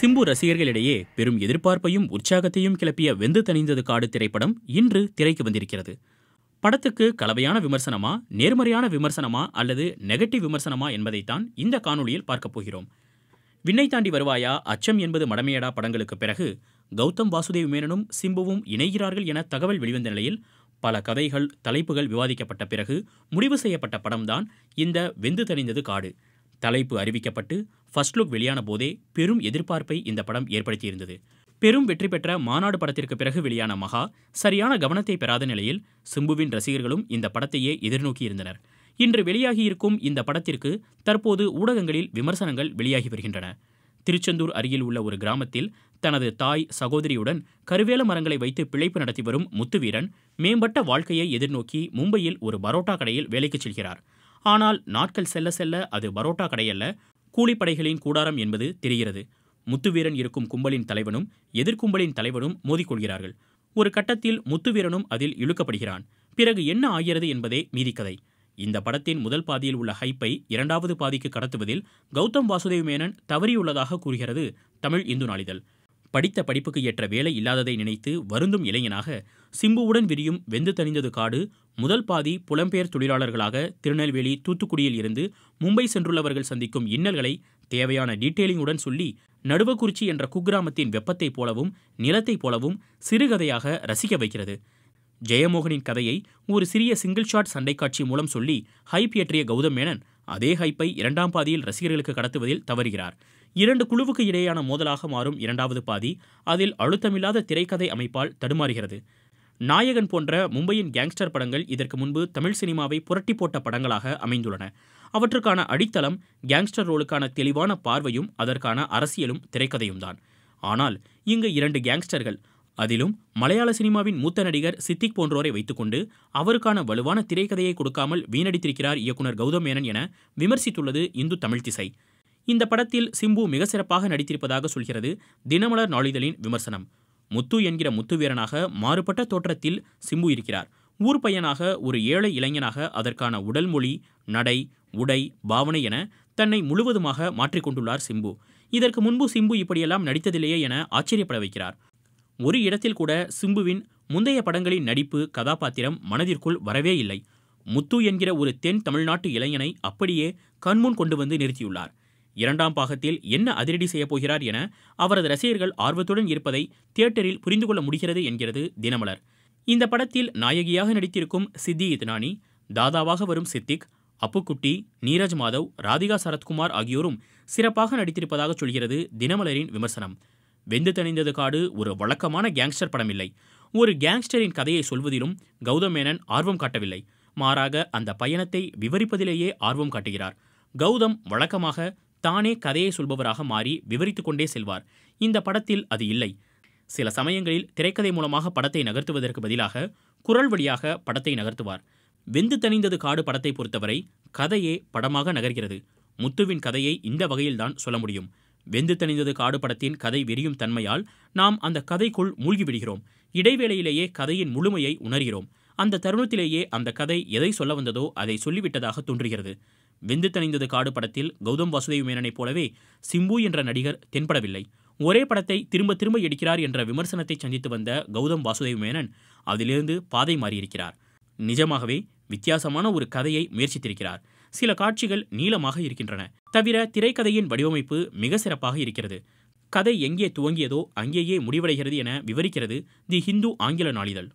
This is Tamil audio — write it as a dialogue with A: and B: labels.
A: சிம்பு ரசிகர்களிடையே பெரும் எதிர்பார்ப்பையும் உற்சாகத்தையும் கிளப்பிய வெந்து தணிந்தது காடு திரைப்படம் இன்று திரைக்கு வந்திருக்கிறது படத்துக்கு கலவையான விமர்சனமா நேர்மறையான விமர்சனமா அல்லது நெகட்டிவ் விமர்சனமா என்பதைத்தான் இந்த காணொளியில் பார்க்கப் போகிறோம் விண்ணை தாண்டி வருவாயா அச்சம் என்பது மடமையடா படங்களுக்கு பிறகு கௌதம் வாசுதேவ் மேனனும் சிம்புவும் இணைகிறார்கள் என தகவல் வெளிவந்த நிலையில் பல கதைகள் தலைப்புகள் விவாதிக்கப்பட்ட பிறகு முடிவு செய்யப்பட்ட படம்தான் இந்த வெந்து தணிந்தது காடு தலைப்பு அறிவிக்கப்பட்டு ஃபர்ஸ்ட் லுக் வெளியான போதே பெரும் எதிர்பார்ப்பை இந்த படம் ஏற்படுத்தியிருந்தது பெரும் வெற்றி பெற்ற மாநாடு படத்திற்கு பிறகு வெளியான மகா சரியான கவனத்தை பெறாத நிலையில் சிம்புவின் ரசிகர்களும் இந்த படத்தையே எதிர்நோக்கியிருந்தனர் இன்று வெளியாகியிருக்கும் இந்த படத்திற்கு தற்போது ஊடகங்களில் விமர்சனங்கள் வெளியாகி வருகின்றன திருச்செந்தூர் அருகில் உள்ள ஒரு கிராமத்தில் தனது தாய் சகோதரியுடன் கருவேல மரங்களை வைத்து பிழைப்பு நடத்தி வரும் முத்துவீரன் மேம்பட்ட வாழ்க்கையை எதிர்நோக்கி மும்பையில் ஒரு பரோட்டா கடையில் வேலைக்கு செல்கிறார் ஆனால் நாட்கள் செல்ல செல்ல அது பரோட்டா கடையல்ல கூலிப்படைகளின் கூடாரம் என்பது தெரிகிறது முத்துவீரன் இருக்கும் கும்பலின் தலைவனும் எதிர்கும்பலின் தலைவனும் மோதிக்கொள்கிறார்கள் ஒரு கட்டத்தில் முத்துவீரனும் அதில் இழுக்கப்படுகிறான் பிறகு என்ன ஆகிறது என்பதே மீதிக்கதை இந்த படத்தின் முதல் பாதியில் உள்ள ஹைப்பை இரண்டாவது பாதிக்கு கடத்துவதில் கௌதம் வாசுதேவ் மேனன் தவறியுள்ளதாக கூறுகிறது தமிழ் இந்து நாளிதழ் படித்த படிப்புக்கு ஏற்ற வேலை இல்லாததை நினைத்து வருந்தும் இளைஞனாக சிம்புவுடன் விரியும் வெந்து தணிந்தது காடு முதல் பாதி புலம்பெயர் தொழிலாளர்களாக திருநெல்வேலி தூத்துக்குடியில் இருந்து மும்பை சென்றுள்ளவர்கள் சந்திக்கும் இன்னல்களை தேவையான டீட்டெயிலிங்குடன் சொல்லி நடுவக்குறிச்சி என்ற குக்கிராமத்தின் வெப்பத்தைப் போலவும் நிலத்தைப் போலவும் சிறுகதையாக ரசிக்க வைக்கிறது ஜெயமோகனின் கதையை ஒரு சிறிய சிங்கிள் ஷாட் சண்டைக்காட்சி மூலம் சொல்லி ஹைப் ஏற்றிய கௌதம் மேனன் அதே ஹைப்பை இரண்டாம் பாதியில் ரசிகர்களுக்கு கடத்துவதில் தவறுகிறார் இரண்டு குழுவுக்கு இடையேயான மோதலாக மாறும் இரண்டாவது பாதி அதில் அழுத்தமில்லாத திரைக்கதை அமைப்பால் தடுமாறுகிறது நாயகன் போன்ற மும்பையின் கேங்ஸ்டர் படங்கள் இதற்கு முன்பு தமிழ் சினிமாவை புரட்டி போட்ட படங்களாக அமைந்துள்ளன அவற்றுக்கான அடித்தளம் கேங்ஸ்டர் ரோலுக்கான தெளிவான பார்வையும் அதற்கான அரசியலும் திரைக்கதையும் தான் ஆனால் இங்கு இரண்டு கேங்ஸ்டர்கள் அதிலும் மலையாள சினிமாவின் மூத்த நடிகர் சித்திக் போன்றோரை வைத்துக்கொண்டு அவருக்கான வலுவான திரைக்கதையை கொடுக்காமல் வீணடித்திருக்கிறார் இயக்குனர் கௌதம் மேனன் என விமர்சித்துள்ளது இந்து தமிழ் திசை இந்த படத்தில் சிம்பு மிக சிறப்பாக நடித்திருப்பதாக சொல்கிறது தினமலர் நாளிதழின் விமர்சனம் முத்து என்கிற முத்துவீரனாக மாறுபட்ட தோற்றத்தில் சிம்பு இருக்கிறார் ஊர் பையனாக ஒரு ஏழை இளைஞனாக அதற்கான உடல் மொழி நடை உடை பாவனை என தன்னை முழுவதுமாக மாற்றிக்கொண்டுள்ளார் சிம்பு இதற்கு முன்பு சிம்பு இப்படியெல்லாம் நடித்ததில்லையே என ஆச்சரியப்பட வைக்கிறார் ஒரு இடத்தில் கூட சிம்புவின் முந்தைய படங்களின் நடிப்பு கதாபாத்திரம் மனதிற்குள் வரவே இல்லை முத்து என்கிற ஒரு தென் தமிழ்நாட்டு இளைஞனை அப்படியே கண்முன் கொண்டு வந்து நிறுத்தியுள்ளார் இரண்டாம் பாகத்தில் என்ன அதிரடி செய்யப்போகிறார் போகிறார் என அவரது ரசிகர்கள் ஆர்வத்துடன் இருப்பதை தியேட்டரில் புரிந்து கொள்ள முடிகிறது என்கிறது தினமலர் இந்த படத்தில் நாயகியாக நடித்திருக்கும் சித்தி இத்னானி தாதாவாக வரும் சித்திக் அப்புக்குட்டி நீரஜ் மாதவ் ராதிகா சரத்குமார் ஆகியோரும் சிறப்பாக நடித்திருப்பதாக சொல்கிறது தினமலரின் விமர்சனம் வெந்து தணிந்தது காடு ஒரு வழக்கமான கேங்ஸ்டர் படமில்லை ஒரு கேங்ஸ்டரின் கதையை சொல்வதிலும் கௌதம் மேனன் ஆர்வம் காட்டவில்லை மாறாக அந்த பயணத்தை விவரிப்பதிலேயே ஆர்வம் காட்டுகிறார் கௌதம் வழக்கமாக தானே கதையை சொல்பவராக மாறி விவரித்து கொண்டே செல்வார் இந்த படத்தில் அது இல்லை சில சமயங்களில் திரைக்கதை மூலமாக படத்தை நகர்த்துவதற்கு பதிலாக குரல் வழியாக படத்தை நகர்த்துவார் வெந்து தணிந்தது காடு படத்தை பொறுத்தவரை கதையே படமாக நகர்கிறது முத்துவின் கதையை இந்த வகையில்தான் சொல்ல முடியும் வெந்து தணிந்தது காடு படத்தின் கதை விரியும் தன்மையால் நாம் அந்த கதைக்குள் மூழ்கிவிடுகிறோம் இடைவேளையிலேயே கதையின் முழுமையை உணர்கிறோம் அந்த தருணத்திலேயே அந்த கதை எதை சொல்ல வந்ததோ அதை சொல்லிவிட்டதாக தோன்றுகிறது வெந்து தணிந்தது காடு படத்தில் கௌதம் வசுதேவ் மேனனைப் போலவே சிம்பு என்ற நடிகர் தென்படவில்லை ஒரே படத்தை திரும்ப திரும்ப எடுக்கிறார் என்ற விமர்சனத்தை சந்தித்து வந்த கௌதம் வாசுதேவ் மேனன் அதிலிருந்து பாதை மாறியிருக்கிறார் நிஜமாகவே வித்தியாசமான ஒரு கதையை முயற்சித்திருக்கிறார் சில காட்சிகள் நீளமாக இருக்கின்றன தவிர திரைக்கதையின் வடிவமைப்பு மிக சிறப்பாக இருக்கிறது கதை எங்கே துவங்கியதோ அங்கேயே முடிவடைகிறது என விவரிக்கிறது தி ஹிந்து ஆங்கில நாளிதழ்